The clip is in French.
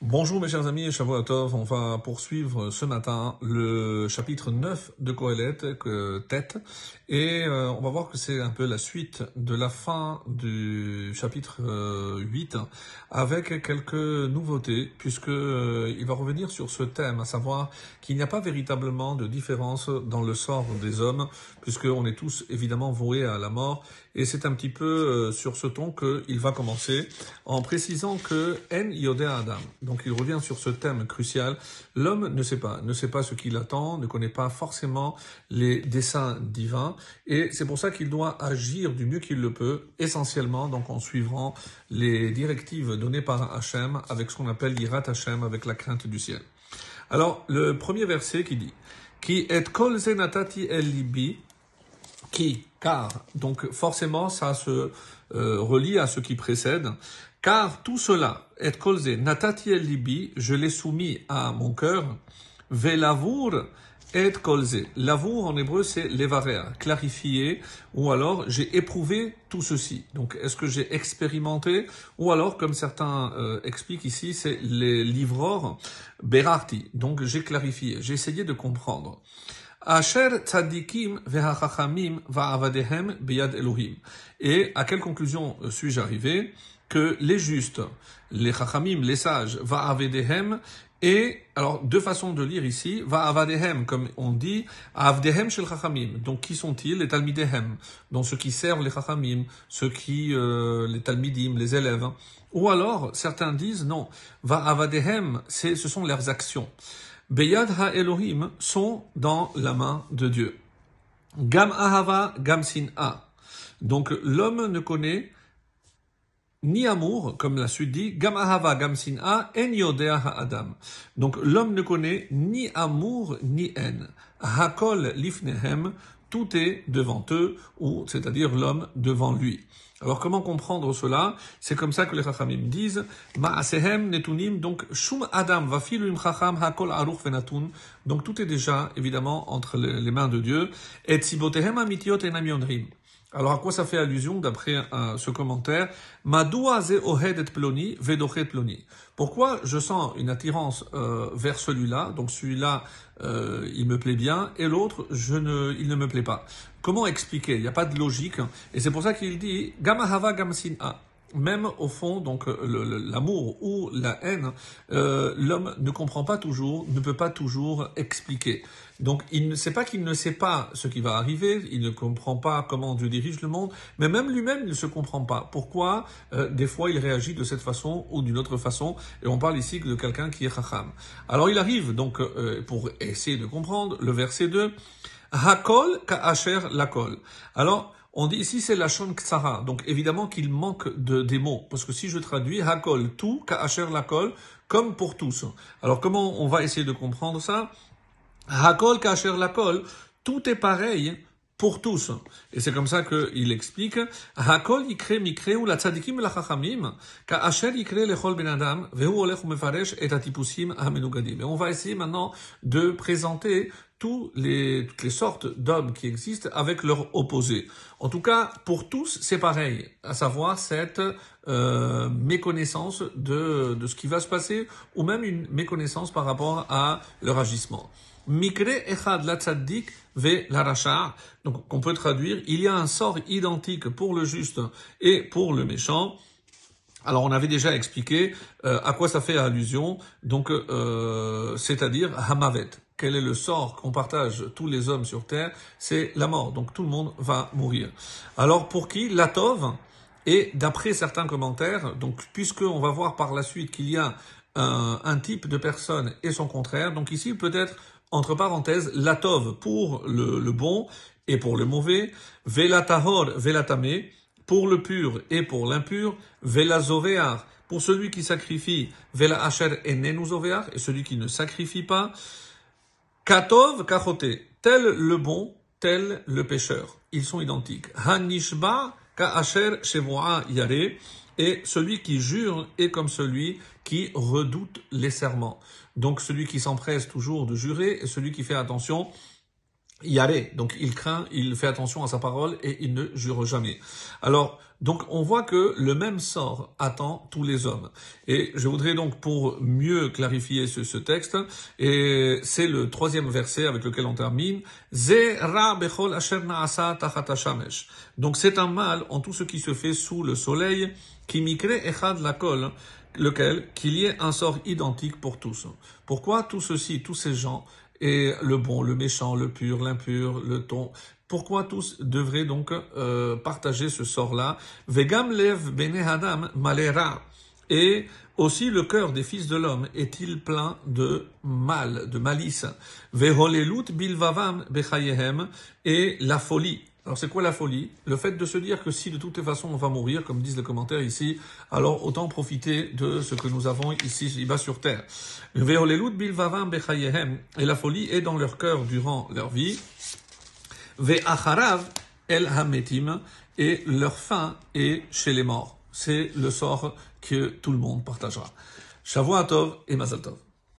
Bonjour mes chers amis et tov, on va poursuivre ce matin le chapitre 9 de Kohelet, que Tête, et euh, on va voir que c'est un peu la suite de la fin du chapitre 8, euh, avec quelques nouveautés, puisque euh, il va revenir sur ce thème, à savoir qu'il n'y a pas véritablement de différence dans le sort des hommes, puisqu'on est tous évidemment voués à la mort, et c'est un petit peu sur ce ton qu'il va commencer, en précisant que « En Yodé Adam » Donc il revient sur ce thème crucial. L'homme ne sait pas, ne sait pas ce qu'il attend, ne connaît pas forcément les desseins divins, et c'est pour ça qu'il doit agir du mieux qu'il le peut, essentiellement donc en suivant les directives données par Hachem avec ce qu'on appelle l'Irat Hachem, avec la crainte du ciel. Alors le premier verset qui dit, qui est kol el libi, qui, car. Donc forcément, ça se euh, relie à ce qui précède. Car tout cela, et colze, natati el libi, je l'ai soumis à mon cœur, velavur et colze, L'avour en hébreu, c'est levarea, clarifier, ou alors j'ai éprouvé tout ceci. Donc est-ce que j'ai expérimenté, ou alors comme certains euh, expliquent ici, c'est les livreurs berarti. Donc j'ai clarifié, j'ai essayé de comprendre. Asher Elohim. Et à quelle conclusion euh, suis-je arrivé Que les justes, les chachamim, les sages, va va'avadehem, et alors deux façons de lire ici, va va'avadehem, comme on dit, avdehem shel chachamim. Donc qui sont-ils Les talmidehem, donc ceux qui servent les chachamim, ceux qui, euh, les talmidim, les élèves. Ou alors, certains disent, non, va va'avadehem, ce sont leurs actions. Beyad ha-Elohim sont dans la main de Dieu. Gam ahava, gam sin'a. Donc l'homme ne connaît ni amour, comme la suite dit, gam ahava, gam sin'a, en yodea ha-adam. Donc l'homme ne connaît ni amour ni haine. Hakol lifnehem, tout est devant eux, ou c'est-à-dire l'homme devant lui. Alors comment comprendre cela C'est comme ça que les Chachamim disent Ma'asehem netunim, donc Shum Adam vafiluim Chacham hakol aruch venatun. Donc tout est déjà évidemment entre les mains de Dieu. Et si tzibotehen amitiot enamionrim. Alors à quoi ça fait allusion d'après euh, ce commentaire ploni ploni. Pourquoi je sens une attirance euh, vers celui-là Donc celui-là, euh, il me plaît bien, et l'autre, je ne, il ne me plaît pas. Comment expliquer Il n'y a pas de logique, et c'est pour ça qu'il dit gamahava a. Même au fond, donc euh, l'amour ou la haine, euh, l'homme ne comprend pas toujours, ne peut pas toujours expliquer. Donc il ne sait pas qu'il ne sait pas ce qui va arriver, il ne comprend pas comment Dieu dirige le monde, mais même lui-même ne se comprend pas. Pourquoi euh, des fois il réagit de cette façon ou d'une autre façon Et on parle ici de quelqu'un qui est racham. Alors il arrive donc pour essayer de comprendre le verset 2, Hakol ka'asher lakol. Alors on dit ici c'est la shon Ktsara, donc évidemment qu'il manque de, des mots, parce que si je traduis hakol, tout, la lakol, comme pour tous. Alors comment on va essayer de comprendre ça Hakol, la lakol, tout est pareil pour tous. Et c'est comme ça qu'il explique, la ben adam, et on va essayer maintenant de présenter tous toutes les sortes d'hommes qui existent avec leur opposé. En tout cas, pour tous, c'est pareil, à savoir cette euh, méconnaissance de, de ce qui va se passer, ou même une méconnaissance par rapport à leur agissement. Mikre Echad la ve Donc, qu'on peut traduire, il y a un sort identique pour le juste et pour le méchant. Alors on avait déjà expliqué euh, à quoi ça fait allusion, donc euh, c'est-à-dire Hamavet. Quel est le sort qu'on partage tous les hommes sur terre C'est la mort. Donc tout le monde va mourir. Alors pour qui Latov Et d'après certains commentaires, donc puisque on va voir par la suite qu'il y a un type de personne et son contraire, donc ici peut-être entre parenthèses, Latov pour le, bon et pour le mauvais, vela tahor, vela tamé, pour le pur et pour l'impur, vela zovear, pour celui qui sacrifie, vela asher enenu et celui qui ne sacrifie pas, katov kachote, tel le bon, tel le pécheur. Ils sont identiques. Hanishba yare, et celui qui jure est comme celui qui redoute les serments. Donc celui qui s'empresse toujours de jurer et celui qui fait attention aller, donc il craint, il fait attention à sa parole et il ne jure jamais. Alors, donc on voit que le même sort attend tous les hommes. Et je voudrais donc pour mieux clarifier ce, texte, et c'est le troisième verset avec lequel on termine, Donc c'est un mal en tout ce qui se fait sous le soleil, qui et echad la colle, lequel, qu'il y ait un sort identique pour tous. Pourquoi tout ceci, tous ces gens et le bon, le méchant, le pur, l'impur, le ton. Pourquoi tous devraient donc euh, partager ce sort-là Vegam lev adam Et aussi le cœur des fils de l'homme est-il plein de mal, de malice. Veholelut bilvavam bechayehem et la folie. Alors c'est quoi la folie Le fait de se dire que si de toutes les façons on va mourir, comme disent les commentaires ici, alors autant profiter de ce que nous avons ici va sur terre. Et la folie est dans leur cœur durant leur vie. et leur fin est chez les morts. C'est le sort que tout le monde partagera. Shavuatov et Tov.